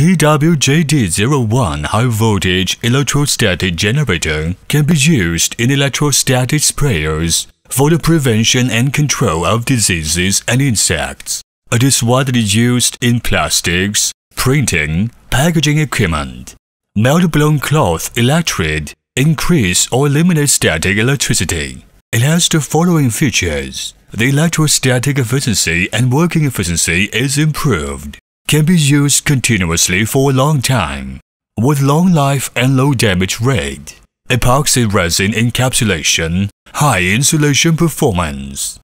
TWJD01 high voltage electrostatic generator can be used in electrostatic sprayers for the prevention and control of diseases and insects. It is widely used in plastics, printing, packaging equipment. Melt-blown cloth electrode increase or eliminate static electricity. It has the following features. The electrostatic efficiency and working efficiency is improved can be used continuously for a long time, with long life and low damage rate, epoxy resin encapsulation, high insulation performance.